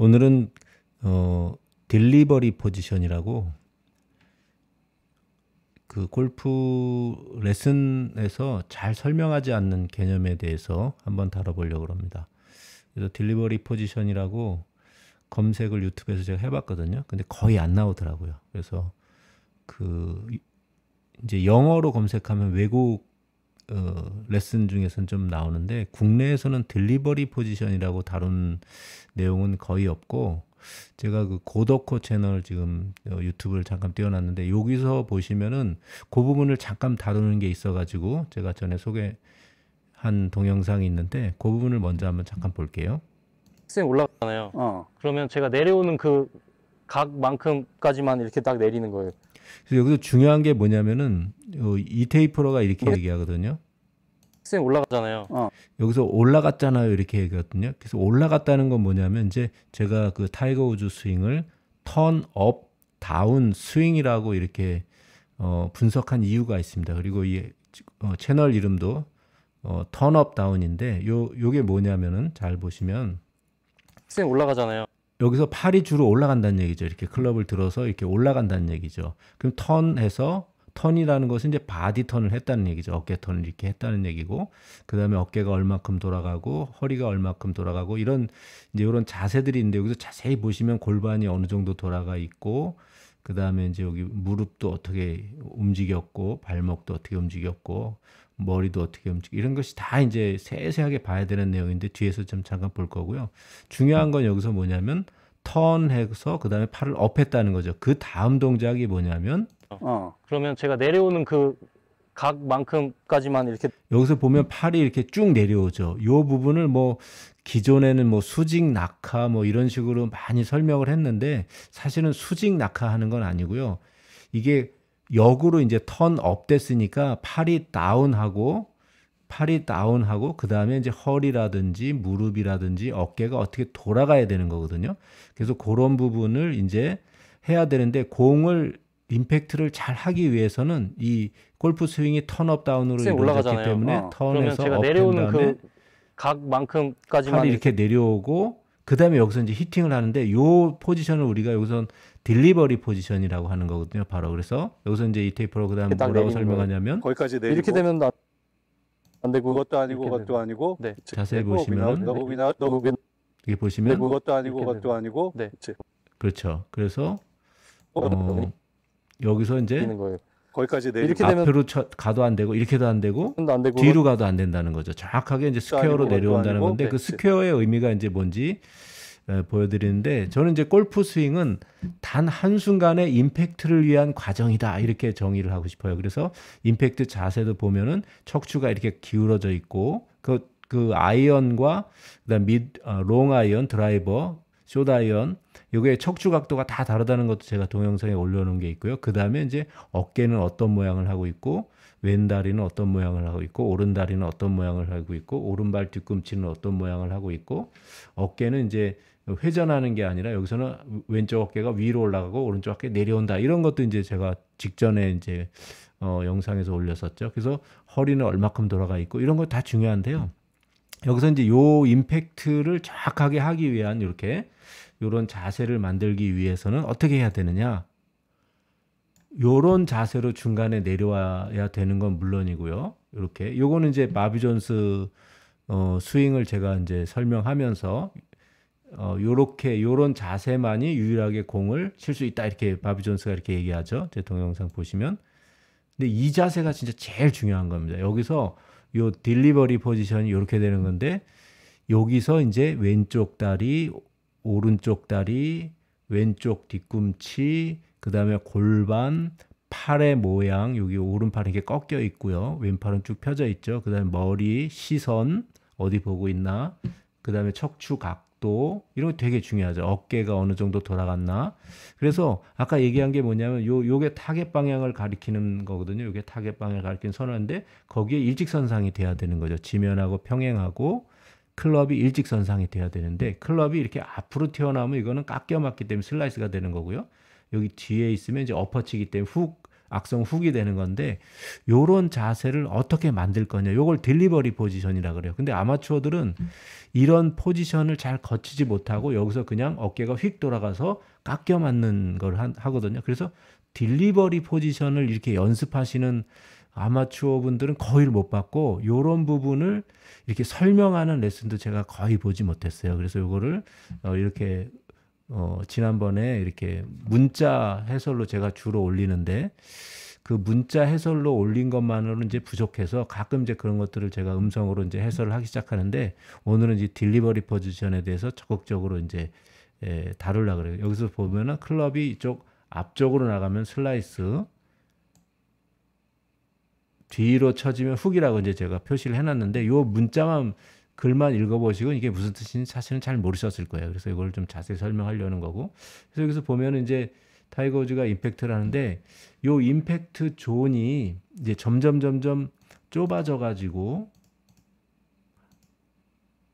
오늘은 어 딜리버리 포지션이라고 그 골프 레슨에서 잘 설명하지 않는 개념에 대해서 한번 다뤄보려고 합니다. 그래서 딜리버리 포지션이라고 검색을 유튜브에서 제가 해봤거든요. 근데 거의 안 나오더라고요. 그래서 그 이제 영어로 검색하면 외국 어, 레슨 중에서는 좀 나오는데 국내에서는 딜리버리 포지션이라고 다룬 내용은 거의 없고 제가 그 고덕호 채널 지금 어, 유튜브를 잠깐 띄워놨는데 여기서 보시면은 그 부분을 잠깐 다루는 게 있어가지고 제가 전에 소개한 동영상이 있는데 그 부분을 먼저 한번 잠깐 볼게요. 쌤 올라가잖아요. 어. 그러면 제가 내려오는 그 각만큼까지만 이렇게 딱 내리는 거예요. 그래서 여기서 중요한 게 뭐냐면은 어, 이 테이프로가 이렇게 네. 얘기하거든요. 학생 올라갔잖아요. 어. 여기서 올라갔잖아요 이렇게 얘기했거든요. 그래서 올라갔다는 건 뭐냐면 이제 제가 그 타이거 우즈 스윙을 턴 업 다운 스윙이라고 이렇게 어, 분석한 이유가 있습니다. 그리고 이 어, 채널 이름도 어, 턴업 다운인데 요 요게 뭐냐면은 잘 보시면 학생 올라가잖아요. 여기서 팔이 주로 올라간다는 얘기죠. 이렇게 클럽을 들어서 이렇게 올라간다는 얘기죠. 그럼 턴해서 턴이라는 것은 이제 바디 턴을 했다는 얘기죠. 어깨 턴을 이렇게 했다는 얘기고, 그 다음에 어깨가 얼마큼 돌아가고, 허리가 얼마큼 돌아가고, 이런, 이제 이런 자세들이 있는데, 여기서 자세히 보시면 골반이 어느 정도 돌아가 있고, 그 다음에 이제 여기 무릎도 어떻게 움직였고, 발목도 어떻게 움직였고, 머리도 어떻게 움직이런 것이 다 이제 세세하게 봐야 되는 내용인데, 뒤에서 좀 잠깐 볼 거고요. 중요한 건 여기서 뭐냐면, 턴해서 그 다음에 팔을 업했다는 거죠. 그 다음 동작이 뭐냐면, 어. 어. 그러면 제가 내려오는 그 각만큼까지만 이렇게 여기서 보면 팔이 이렇게 쭉 내려오죠. 요 부분을 뭐 기존에는 뭐 수직 낙하 뭐 이런 식으로 많이 설명을 했는데 사실은 수직 낙하하는 건 아니고요. 이게 역으로 이제 턴 업 됐으니까 팔이 다운하고 팔이 다운하고 그 다음에 이제 허리라든지 무릎이라든지 어깨가 어떻게 돌아가야 되는 거거든요. 그래서 그런 부분을 이제 해야 되는데 공을 임팩트를 잘 하기 위해서는 이 골프 스윙이 턴업 다운으로 올라어기 때문에 어. 턴에서 제 내려오는 그 각만큼까지만 이렇게 내려오고 그다음에 여기서 이제 히팅을 하는데 요 포지션을 우리가 여기서 딜리버리 포지션이라고 하는 거거든요. 바로 그래서 여기서 이제 이 테이프로 그다음 뭐라고 설명하냐면 거기까지 내리고 이렇게 되면 나, 안 되고 그것도 아니고 네. 그것도 아니고 네. 자세히 보시면 너구비나 너구비 이게 보시면 그것도 아니고 그것도 아니고 네. 그렇죠. 그래서 어, 어 여기서 이제 거기까지 내리 이렇게 되면 앞으로 쳐, 가도 안 되고 이렇게도 안 되고, 안 되고 뒤로 가도 안 된다는 거죠. 정확하게 이제 스퀘어로 내려온다는 건데 그 스퀘어의 의미가 이제 뭔지 에, 보여드리는데 저는 이제 골프 스윙은 단 한 순간의 임팩트를 위한 과정이다 이렇게 정의를 하고 싶어요. 그래서 임팩트 자세도 보면은 척추가 이렇게 기울어져 있고 그그 그 아이언과 그다음 밑롱 어, 아이언 드라이버 쇼다이언 요게 척추 각도가 다 다르다는 것도 제가 동영상에 올려놓은 게 있고요. 그 다음에 이제 어깨는 어떤 모양을 하고 있고 왼 다리는 어떤 모양을 하고 있고 오른 다리는 어떤 모양을 하고 있고 오른발 뒤꿈치는 어떤 모양을 하고 있고 어깨는 이제 회전하는 게 아니라 여기서는 왼쪽 어깨가 위로 올라가고 오른쪽 어깨 내려온다 이런 것도 이제 제가 직전에 이제 어, 영상에서 올렸었죠. 그래서 허리는 얼마큼 돌아가 있고 이런 거 다 중요한데요. 여기서 이제 요 임팩트를 정확하게 하기 위한 이렇게 요런 자세를 만들기 위해서는 어떻게 해야 되느냐? 요런 자세로 중간에 내려와야 되는 건 물론이고요. 이렇게 요거는 이제 마비 존스 어, 스윙을 제가 이제 설명하면서 어, 요렇게 요런 자세만이 유일하게 공을 칠 수 있다 이렇게 마비 존스가 이렇게 얘기하죠. 제 동영상 보시면. 근데 이 자세가 진짜 제일 중요한 겁니다. 여기서 요 딜리버리 포지션이 이렇게 되는 건데 여기서 이제 왼쪽 다리, 오른쪽 다리, 왼쪽 뒤꿈치, 그 다음에 골반, 팔의 모양, 여기 오른팔 이렇게 꺾여 있고요. 왼팔은 쭉 펴져 있죠. 그 다음에 머리, 시선, 어디 보고 있나. 그 다음에 척추 각, 각도 이런 거 되게 중요하죠. 어깨가 어느 정도 돌아갔나. 그래서 아까 얘기한 게 뭐냐면 요 요게 타겟 방향을 가리키는 거거든요. 요게 타겟 방향을 가리키는 선인데 거기에 일직선상이 돼야 되는 거죠. 지면하고 평행하고 클럽이 일직선상이 돼야 되는데 클럽이 이렇게 앞으로 튀어나오면 이거는 깎여 맞기 때문에 슬라이스가 되는 거고요. 여기 뒤에 있으면 이제 엎어치기 때문에 훅 악성 후기 되는 건데 요런 자세를 어떻게 만들 거냐. 요걸 딜리버리 포지션이라 그래요. 근데 아마추어들은 음. 이런 포지션을 잘 거치지 못하고 여기서 그냥 어깨가 휙 돌아가서 깎여 맞는 걸 하, 하거든요. 그래서 딜리버리 포지션을 이렇게 연습하시는 아마추어 분들은 거의 못 봤고 요런 부분을 이렇게 설명하는 레슨도 제가 거의 보지 못했어요. 그래서 요거를 어, 이렇게 어, 지난번에 이렇게 문자 해설로 제가 주로 올리는데 그 문자 해설로 올린 것만으로는 이제 부족해서 가끔 이제 그런 것들을 제가 음성으로 이제 해설을 하기 시작하는데 오늘은 이제 딜리버리 포지션에 대해서 적극적으로 이제 예, 다룰라 그래요. 여기서 보면은 클럽이 이쪽 앞쪽으로 나가면 슬라이스 뒤로 쳐지면 훅이라고 이제 제가 표시를 해놨는데 요 문자만 글만 읽어보시고 이게 무슨 뜻인지 사실은 잘 모르셨을 거예요. 그래서 이걸 좀 자세히 설명하려는 거고. 그래서 여기서 보면 이제 타이거즈가 임팩트라는데요 임팩트 존이 이제 점점 점점 좁아져 가지고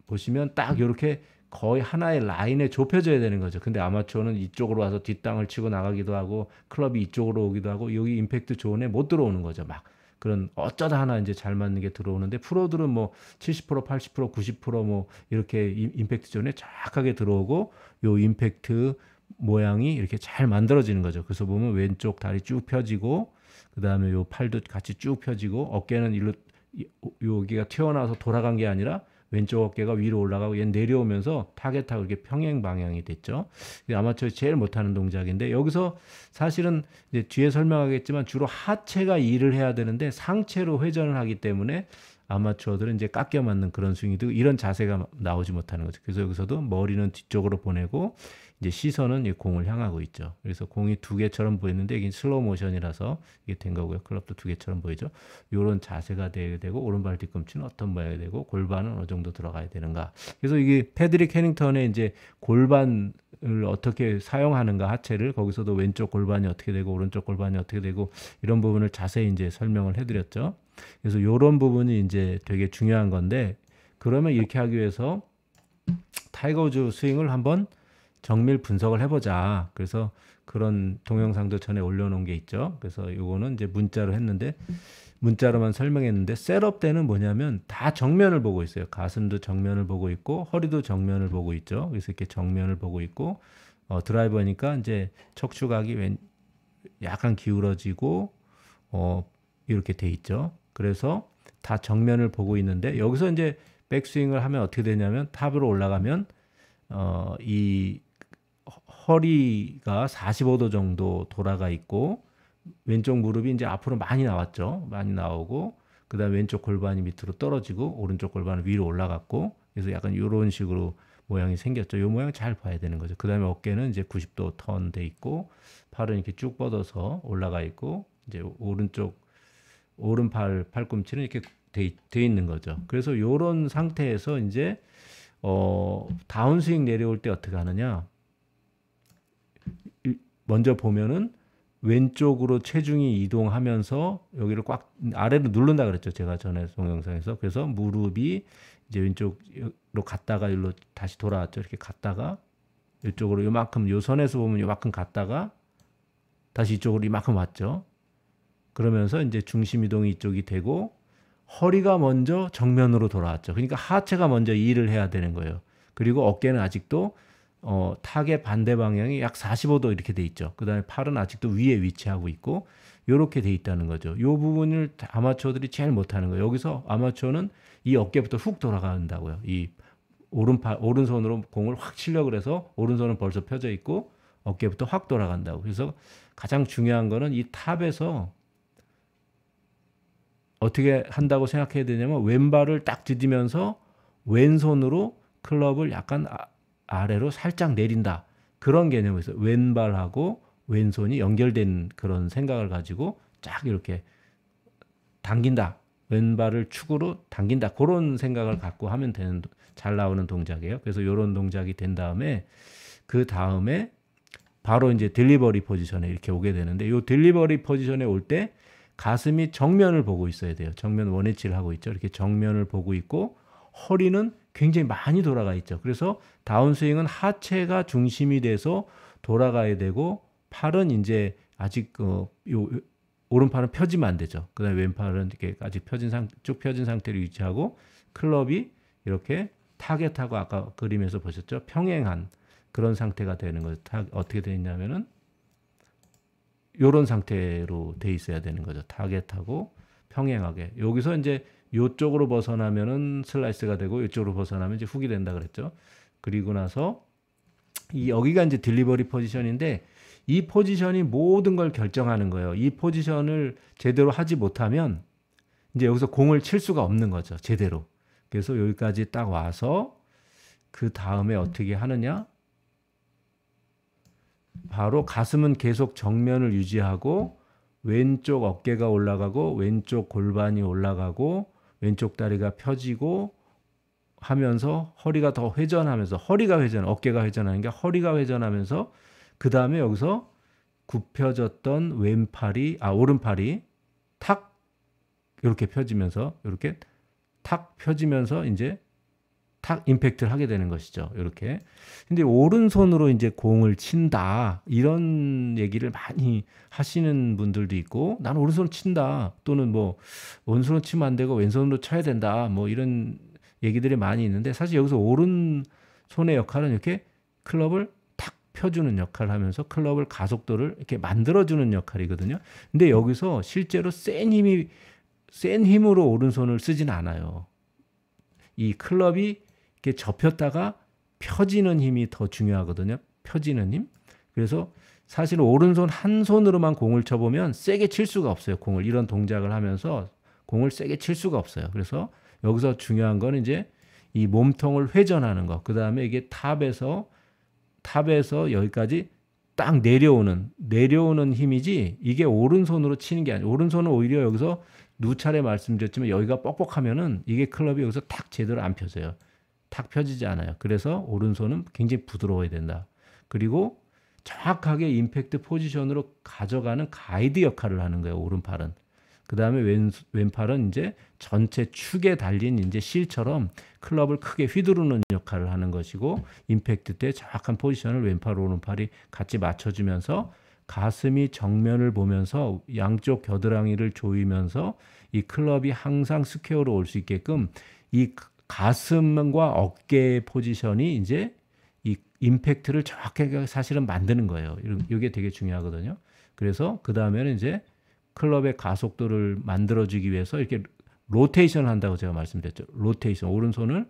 보시면 딱 이렇게 거의 하나의 라인에 좁혀져야 되는 거죠. 근데 아마추어는 이쪽으로 와서 뒷땅을 치고 나가기도 하고 클럽이 이쪽으로 오기도 하고 여기 임팩트 존에 못 들어오는 거죠. 막 그런 어쩌다 하나 이제 잘 맞는 게 들어오는데 프로들은 뭐 70%, 80%, 90%뭐 이렇게 임팩트 존에 정확하게 들어오고 요 임팩트 모양이 이렇게 잘 만들어지는 거죠. 그래서 보면 왼쪽 다리 쭉 펴지고 그다음에 요 팔도 같이 쭉 펴지고 어깨는 일로 여기가 튀어나와서 돌아간 게 아니라 왼쪽 어깨가 위로 올라가고 얘 내려오면서 타겟하고 이렇게 평행 방향이 됐죠. 아마추어 제일 못하는 동작인데 여기서 사실은 뒤에 설명하겠지만 주로 하체가 일을 해야 되는데 상체로 회전을 하기 때문에 아마추어들은 이제 깎여 맞는 그런 스윙이 되고 이런 자세가 나오지 못하는 거죠. 그래서 여기서도 머리는 뒤쪽으로 보내고 이제 시선은 공을 향하고 있죠. 그래서 공이 두 개처럼 보이는데 이게 슬로우 모션이라서 이게 된 거고요. 클럽도 두 개처럼 보이죠. 이런 자세가 되게 되고 오른발 뒤꿈치는 어떤 모양이 되고 골반은 어느 정도 들어가야 되는가. 그래서 이게 패드릭 캐닝턴의 이제 골반 을 어떻게 사용하는가 하체를 거기서도 왼쪽 골반이 어떻게 되고 오른쪽 골반이 어떻게 되고 이런 부분을 자세히 이제 설명을 해드렸죠. 그래서 이런 부분이 이제 되게 중요한 건데 그러면 이렇게 하기 위해서 타이거즈 스윙을 한번 정밀 분석을 해보자. 그래서 그런 동영상도 전에 올려놓은 게 있죠. 그래서 이거는 이제 문자로 했는데 문자로만 설명했는데 셋업 때는 뭐냐면 다 정면을 보고 있어요. 가슴도 정면을 보고 있고 허리도 정면을 보고 있죠. 그래서 이렇게 정면을 보고 있고 어, 드라이버니까 이제 척추각이 왠, 약간 기울어지고 어, 이렇게 돼 있죠. 그래서 다 정면을 보고 있는데 여기서 이제 백스윙을 하면 어떻게 되냐면 탑으로 올라가면 어, 이 허리가 45도 정도 돌아가 있고 왼쪽 무릎이 이제 앞으로 많이 나왔죠. 많이 나오고 그다음 왼쪽 골반이 밑으로 떨어지고 오른쪽 골반은 위로 올라갔고 그래서 약간 이런 식으로 모양이 생겼죠. 요 모양 잘 봐야 되는 거죠. 그다음에 어깨는 이제 90도 턴 돼 있고 팔은 이렇게 쭉 뻗어서 올라가 있고 이제 오른쪽 오른팔 팔꿈치는 이렇게 돼, 돼 있는 거죠. 그래서 요런 상태에서 이제 어 다운스윙 내려올 때 어떻게 하느냐? 먼저 보면은 왼쪽으로 체중이 이동하면서 여기를 꽉 아래로 누른다 그랬죠. 제가 전에 동영상에서. 그래서 무릎이 이제 왼쪽으로 갔다가 일로 다시 돌아왔죠. 이렇게 갔다가 이쪽으로 요만큼 요 선에서 보면 요만큼 갔다가 다시 이쪽으로 이만큼 왔죠. 그러면서 이제 중심 이동이 이쪽이 되고 허리가 먼저 정면으로 돌아왔죠. 그러니까 하체가 먼저 일을 해야 되는 거예요. 그리고 어깨는 아직도 어, 타겟 반대 방향이 약 45도 이렇게 돼 있죠. 그다음에 팔은 아직도 위에 위치하고 있고 요렇게 돼 있다는 거죠. 요 부분을 아마추어들이 제일 못하는 거예요. 여기서 아마추어는 이 어깨부터 훅 돌아간다고요. 이 오른팔 오른손으로 공을 확 치려고 그래서 오른손은 벌써 펴져 있고 어깨부터 확 돌아간다고. 그래서 가장 중요한 거는 이 탑에서 어떻게 한다고 생각해야 되냐면 왼발을 딱 디디면서 왼손으로 클럽을 약간 아, 아래로 살짝 내린다. 그런 개념에서 왼발하고 왼손이 연결된 그런 생각을 가지고 쫙 이렇게 당긴다. 왼발을 축으로 당긴다. 그런 생각을 갖고 하면 되는 잘 나오는 동작이에요. 그래서 이런 동작이 된 다음에 그 다음에 바로 이제 딜리버리 포지션에 이렇게 오게 되는데 이 딜리버리 포지션에 올 때 가슴이 정면을 보고 있어야 돼요. 정면 원위치를 하고 있죠. 이렇게 정면을 보고 있고 허리는 굉장히 많이 돌아가 있죠. 그래서 다운스윙은 하체가 중심이 돼서 돌아가야 되고 팔은 이제 아직 어, 요, 오른팔은 펴지면 안 되죠. 그다음에 왼팔은 이렇게 아직 펴진 상, 쭉 펴진 상태로 유지하고 클럽이 이렇게 타겟하고 아까 그림에서 보셨죠? 평행한 그런 상태가 되는 거죠. 타, 어떻게 되냐면은 어있 요런 상태로 돼 있어야 되는 거죠. 타겟하고 평행하게. 여기서 이제 이쪽으로 벗어나면은 슬라이스가 되고 이쪽으로 벗어나면 이제 훅이 된다 그랬죠. 그리고 나서 이 여기가 이제 딜리버리 포지션인데 이 포지션이 모든 걸 결정하는 거예요. 이 포지션을 제대로 하지 못하면 이제 여기서 공을 칠 수가 없는 거죠. 제대로. 그래서 여기까지 딱 와서 그 다음에 어떻게 하느냐? 바로 가슴은 계속 정면을 유지하고 왼쪽 어깨가 올라가고 왼쪽 골반이 올라가고 왼쪽 다리가 펴지고 하면서 허리가 더 회전하면서 허리가 회전, 어깨가 회전하는 게 허리가 회전하면서 그 다음에 여기서 굽혀졌던 왼팔이 아 오른팔이 탁 이렇게 펴지면서 이렇게 탁 펴지면서 이제 탁 임팩트를 하게 되는 것이죠. 이렇게. 근데 오른손으로 이제 공을 친다. 이런 얘기를 많이 하시는 분들도 있고, 나는 오른손으로 친다. 또는 뭐, 왼손으로 치면 안 되고, 왼손으로 쳐야 된다. 뭐 이런 얘기들이 많이 있는데, 사실 여기서 오른손의 역할은 이렇게 클럽을 탁 펴주는 역할을 하면서 클럽을 가속도를 이렇게 만들어주는 역할이거든요. 근데 여기서 실제로 센 힘이, 센 힘으로 오른손을 쓰진 않아요. 이 클럽이 접혔다가 펴지는 힘이 더 중요하거든요. 펴지는 힘. 그래서 사실 오른손 한 손으로만 공을 쳐보면 세게 칠 수가 없어요. 공을 이런 동작을 하면서 공을 세게 칠 수가 없어요. 그래서 여기서 중요한 건 이제 이 몸통을 회전하는 거. 그 다음에 이게 탑에서 탑에서 여기까지 딱 내려오는 내려오는 힘이지 이게 오른손으로 치는 게 아니에요. 오른손은 오히려 여기서 누차례 말씀드렸지만 여기가 뻑뻑하면은 이게 클럽이 여기서 탁 제대로 안 펴져요. 탁 펴지지 않아요. 그래서 오른손은 굉장히 부드러워야 된다. 그리고 정확하게 임팩트 포지션으로 가져가는 가이드 역할을 하는 거예요. 오른팔은. 그 다음에 왼팔은 이제 전체 축에 달린 이제 실처럼 클럽을 크게 휘두르는 역할을 하는 것이고 임팩트 때 정확한 포지션을 왼팔 오른팔이 같이 맞춰주면서 가슴이 정면을 보면서 양쪽 겨드랑이를 조이면서 이 클럽이 항상 스퀘어로 올 수 있게끔 이 가슴과 어깨 포지션이 이제 이 임팩트를 정확하게 사실은 만드는 거예요. 이게 되게 중요하거든요. 그래서 그 다음에는 이제 클럽의 가속도를 만들어주기 위해서 이렇게 로테이션 한다고 제가 말씀드렸죠. 로테이션 오른손을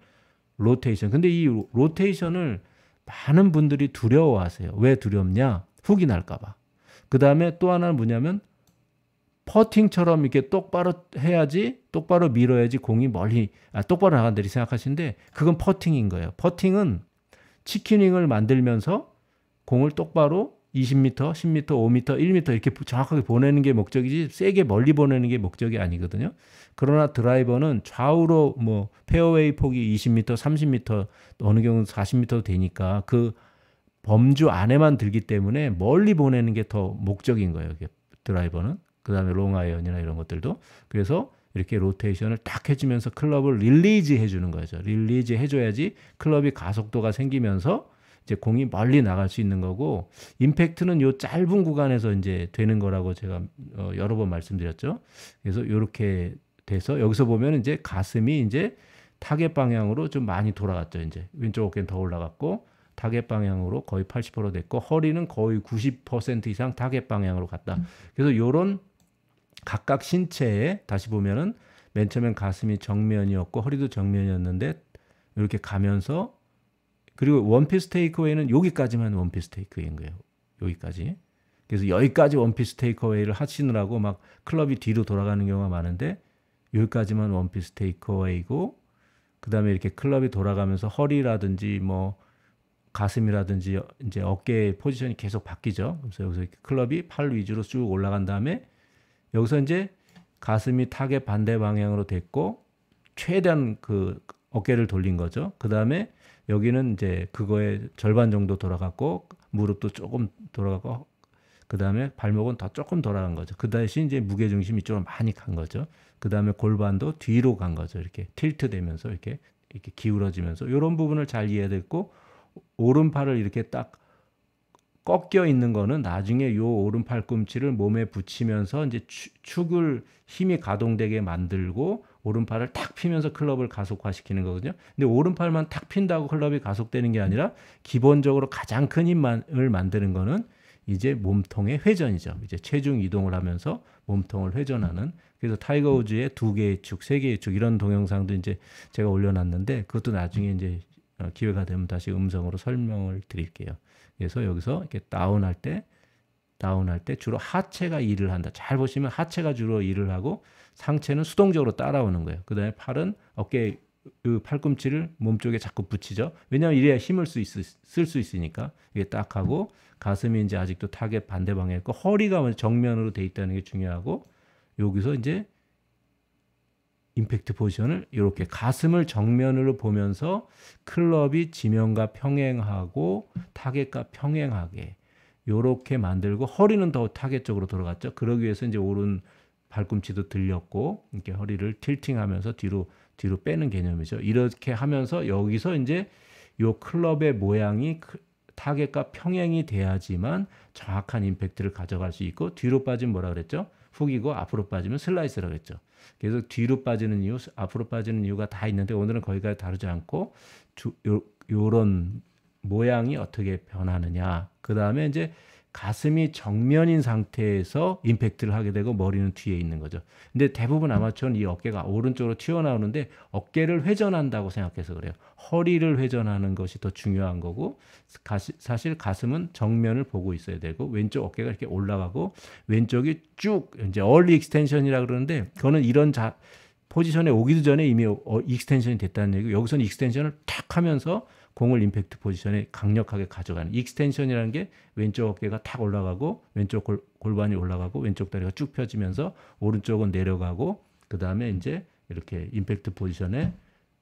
로테이션. 근데 이 로테이션을 많은 분들이 두려워하세요. 왜 두렵냐? 훅이 날까봐. 그 다음에 또 하나는 뭐냐면 퍼팅처럼 이렇게 똑바로 해야지 똑바로 밀어야지 공이 멀리 아, 똑바로 나간다리 생각하시는데 그건 퍼팅인 거예요. 퍼팅은 치킨윙을 만들면서 공을 똑바로 20m, 10m, 5m, 1m 이렇게 정확하게 보내는 게 목적이지 세게 멀리 보내는 게 목적이 아니거든요. 그러나 드라이버는 좌우로 뭐 페어웨이 폭이 20m, 30m, 어느 경우는 40m도 되니까 그 범주 안에만 들기 때문에 멀리 보내는 게 더 목적인 거예요. 드라이버는. 그 다음에 롱아이언이나 이런 것들도. 그래서 이렇게 로테이션을 딱 해주면서 클럽을 릴리즈 해주는 거죠. 릴리즈 해줘야지 클럽이 가속도가 생기면서 이제 공이 멀리 나갈 수 있는 거고 임팩트는 요 짧은 구간에서 이제 되는 거라고 제가 어, 여러 번 말씀드렸죠. 그래서 요렇게 돼서 여기서 보면 이제 가슴이 이제 타겟 방향으로 좀 많이 돌아갔죠. 이제 왼쪽 어깨는 더 올라갔고 타겟 방향으로 거의 80% 됐고 허리는 거의 90% 이상 타겟 방향으로 갔다. 음. 그래서 요런 각각 신체에 다시 보면은 맨 처음엔 가슴이 정면이었고 허리도 정면이었는데 이렇게 가면서 그리고 원피스 테이크웨이는 여기까지만 원피스 테이크웨이인 거예요. 여기까지. 그래서 여기까지 원피스 테이크웨이를 하시느라고 막 클럽이 뒤로 돌아가는 경우가 많은데 여기까지만 원피스 테이크웨이고 그다음에 이렇게 클럽이 돌아가면서 허리라든지 뭐 가슴이라든지 이제 어깨의 포지션이 계속 바뀌죠. 그래서 여기서 클럽이 팔 위주로 쭉 올라간 다음에 여기서 이제 가슴이 타겟 반대 방향으로 됐고 최대한 그 어깨를 돌린 거죠. 그 다음에 여기는 이제 그거의 절반 정도 돌아갔고 무릎도 조금 돌아가고 그 다음에 발목은 더 조금 돌아간 거죠. 그 대신 이제 무게 중심이 쪽으로 많이 간 거죠. 그 다음에 골반도 뒤로 간 거죠. 이렇게 틸트 되면서 이렇게 이렇게 기울어지면서 이런 부분을 잘 이해됐고 오른팔을 이렇게 딱 꺾여 있는 거는 나중에 요 오른팔 꿈치를 몸에 붙이면서 이제 축을 힘이 가동되게 만들고 오른팔을 탁 피면서 클럽을 가속화시키는 거거든요. 근데 오른팔만 탁 핀다고 클럽이 가속되는 게 아니라 기본적으로 가장 큰 힘을 만드는 거는 이제 몸통의 회전이죠. 이제 체중 이동을 하면서 몸통을 회전하는 그래서 타이거 우즈의 두 개의 축, 세 개의 축 이런 동영상도 이제 제가 올려놨는데 그것도 나중에 이제 어, 기회가 되면 다시 음성으로 설명을 드릴게요. 그래서 여기서 이렇게 다운할 때 다운할 때 주로 하체가 일을 한다. 잘 보시면 하체가 주로 일을 하고 상체는 수동적으로 따라오는 거예요. 그다음에 팔은 어깨 그 팔꿈치를 몸쪽에 자꾸 붙이죠. 왜냐하면 이래야 힘을 쓸 수 있으니까 이게 딱 하고 가슴이 이제 아직도 타겟 반대 방향 이고 허리가 정면으로 돼 있다는 게 중요하고 여기서 이제 임팩트 포지션을 이렇게 가슴을 정면으로 보면서 클럽이 지면과 평행하고 타겟과 평행하게 이렇게 만들고 허리는 더 타겟 쪽으로 돌아갔죠. 그러기 위해서 이제 오른 발꿈치도 들렸고 이렇게 허리를 틸팅하면서 뒤로 뒤로 빼는 개념이죠. 이렇게 하면서 여기서 이제 이 클럽의 모양이 타겟과 평행이 돼야지만 정확한 임팩트를 가져갈 수 있고 뒤로 빠지면 뭐라 그랬죠? 훅이고 앞으로 빠지면 슬라이스라고 했죠. 계속 뒤로 빠지는 이유, 앞으로 빠지는 이유가 다 있는데 오늘은 거기까지 다루지 않고 주, 요, 요런 모양이 어떻게 변하느냐. 그 다음에 이제 가슴이 정면인 상태에서 임팩트를 하게 되고 머리는 뒤에 있는 거죠. 근데 대부분 아마추어는 이 어깨가 오른쪽으로 튀어나오는데 어깨를 회전한다고 생각해서 그래요. 허리를 회전하는 것이 더 중요한 거고 가시, 사실 가슴은 정면을 보고 있어야 되고 왼쪽 어깨가 이렇게 올라가고 왼쪽이 쭉 이제 얼리 익스텐션이라 그러는데 그거는 이런 자 포지션에 오기도 전에 이미 어, 익스텐션이 됐다는 얘기고 여기서는 익스텐션을 탁 하면서 공을 임팩트 포지션에 강력하게 가져가는 익스텐션이라는 게 왼쪽 어깨가 탁 올라가고 왼쪽 골, 골반이 올라가고 왼쪽 다리가 쭉 펴지면서 오른쪽은 내려가고 그 다음에 이제 이렇게 임팩트 포지션에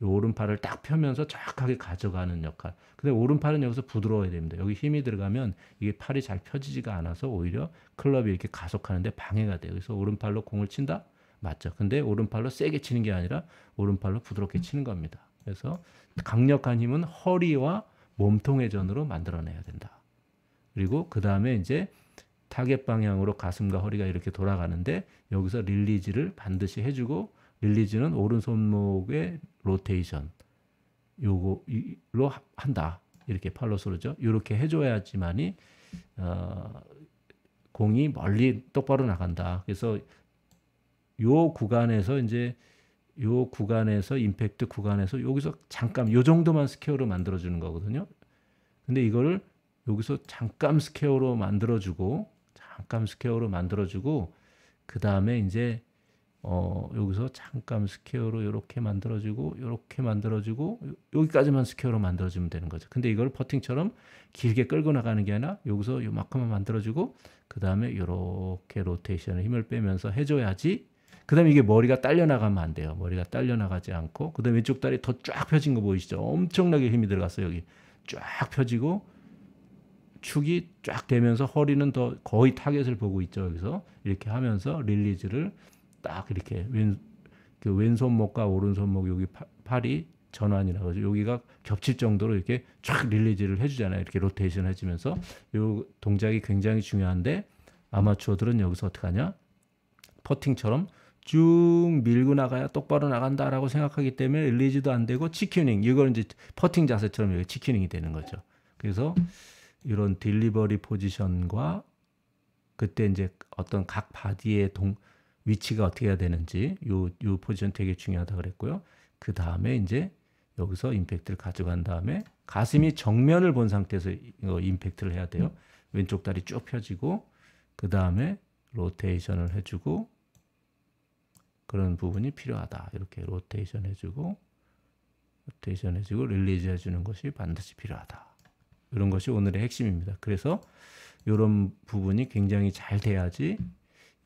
오른팔을 딱 펴면서 정확하게 가져가는 역할. 근데 오른팔은 여기서 부드러워야 됩니다. 여기 힘이 들어가면 이게 팔이 잘 펴지지가 않아서 오히려 클럽이 이렇게 가속하는데 방해가 돼요. 그래서 오른팔로 공을 친다? 맞죠. 근데 오른팔로 세게 치는 게 아니라 오른팔로 부드럽게 치는 겁니다. 그래서 강력한 힘은 허리와 몸통의 전으로 만들어내야 된다. 그리고 그 다음에 이제 타겟 방향으로 가슴과 허리가 이렇게 돌아가는데 여기서 릴리즈를 반드시 해주고 릴리즈는 오른손목의 로테이션 요거로 한다. 이렇게 팔로스로죠. 이렇게 해줘야지만이 어, 공이 멀리 똑바로 나간다. 그래서 요 구간에서 이제 요 구간에서 임팩트 구간에서 여기서 잠깐 요 정도만 스퀘어로 만들어 주는 거거든요. 근데 이거를 여기서 잠깐 스퀘어로 만들어 주고 잠깐 스퀘어로 만들어 주고 그다음에 이제 어 여기서 잠깐 스퀘어로 이렇게 만들어 주고 이렇게 만들어 주고 여기까지만 스퀘어로 만들어 주면 되는 거죠. 근데 이걸 버팅처럼 길게 끌고 나가는 게 아니라 여기서 요만큼만 만들어 주고 그다음에 요렇게 로테이션에 힘을 빼면서 해 줘야지 그다음에 이게 머리가 딸려 나가면 안 돼요. 머리가 딸려 나가지 않고 그다음에 왼쪽 다리 더 쫙 펴진 거 보이시죠? 엄청나게 힘이 들어갔어요, 여기. 쫙 펴지고 축이 쫙 되면서 허리는 더 거의 타겟을 보고 있죠. 여기서 이렇게 하면서 릴리즈를 딱 이렇게 왼, 그 왼손목과 오른손목 여기 파, 팔이 전환이라고 하죠. 여기가 겹칠 정도로 이렇게 쫙 릴리즈를 해주잖아요. 이렇게 로테이션 해주면서 이 동작이 굉장히 중요한데 아마추어들은 여기서 어떻게 하냐? 퍼팅처럼 쭉 밀고 나가야 똑바로 나간다라고 생각하기 때문에 릴리즈도 안 되고 치킨닝 이걸 이제 퍼팅 자세처럼 여기 치킨닝이 되는 거죠. 그래서 이런 딜리버리 포지션과 그때 이제 어떤 각 바디의 동 위치가 어떻게 해야 되는지 요 요 포지션 되게 중요하다 그랬고요. 그 다음에 이제 여기서 임팩트를 가져간 다음에 가슴이 정면을 본 상태에서 임팩트를 해야 돼요. 왼쪽 다리 쭉 펴지고 그 다음에 로테이션을 해주고 그런 부분이 필요하다. 이렇게 로테이션 해주고 로테이션 해주고 릴리즈 해주는 것이 반드시 필요하다. 이런 것이 오늘의 핵심입니다. 그래서 이런 부분이 굉장히 잘 돼야지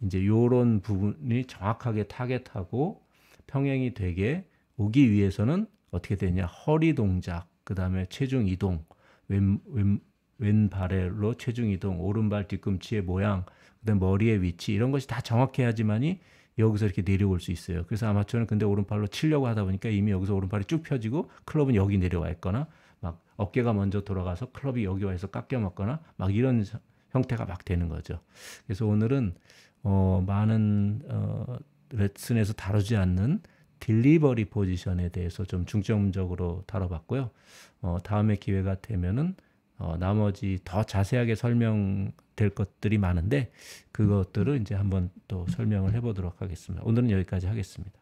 이제 이런 부분이 정확하게 타겟하고 평행이 되게 오기 위해서는 어떻게 되냐 허리 동작 그 다음에 체중 이동 왼, 왼, 왼발로 체중 이동 오른발 뒤꿈치의 모양 그다음 머리의 위치 이런 것이 다 정확해야지만이 여기서 이렇게 내려올 수 있어요. 그래서 아마추어는 근데 오른팔로 치려고 하다 보니까 이미 여기서 오른팔이 쭉 펴지고 클럽은 여기 내려와 있거나 막 어깨가 먼저 돌아가서 클럽이 여기 와서 깎여 먹거나 막 이런 형태가 막 되는 거죠. 그래서 오늘은 어, 많은 어, 레슨에서 다루지 않는 딜리버리 포지션에 대해서 좀 중점적으로 다뤄봤고요. 어, 다음에 기회가 되면은 어, 나머지 더 자세하게 설명 될 것들이 많은데 그것들을 이제 한번 또 설명을 해보도록 하겠습니다. 오늘은 여기까지 하겠습니다.